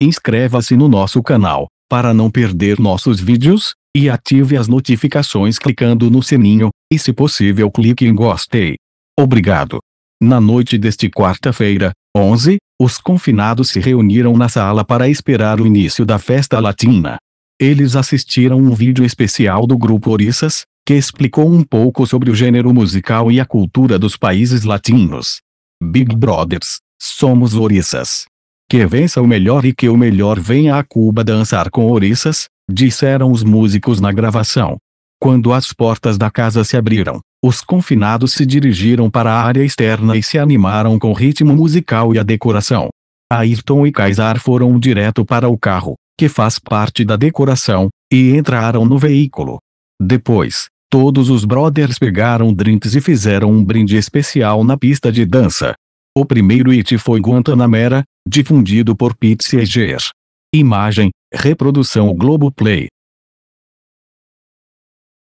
Inscreva-se no nosso canal, para não perder nossos vídeos, e ative as notificações clicando no sininho, e se possível clique em gostei. Obrigado. Na noite deste quarta-feira, 11, os confinados se reuniram na sala para esperar o início da festa latina. Eles assistiram um vídeo especial do grupo Oriças, que explicou um pouco sobre o gênero musical e a cultura dos países latinos. Big Brothers, somos Oriças que vença o melhor e que o melhor venha a Cuba dançar com ouriças, disseram os músicos na gravação. Quando as portas da casa se abriram, os confinados se dirigiram para a área externa e se animaram com o ritmo musical e a decoração. Ayrton e Kaysar foram direto para o carro, que faz parte da decoração, e entraram no veículo. Depois, todos os brothers pegaram drinks e fizeram um brinde especial na pista de dança. O primeiro hit foi Guantanamera, difundido por Pizza Iger. Imagem, reprodução Globoplay.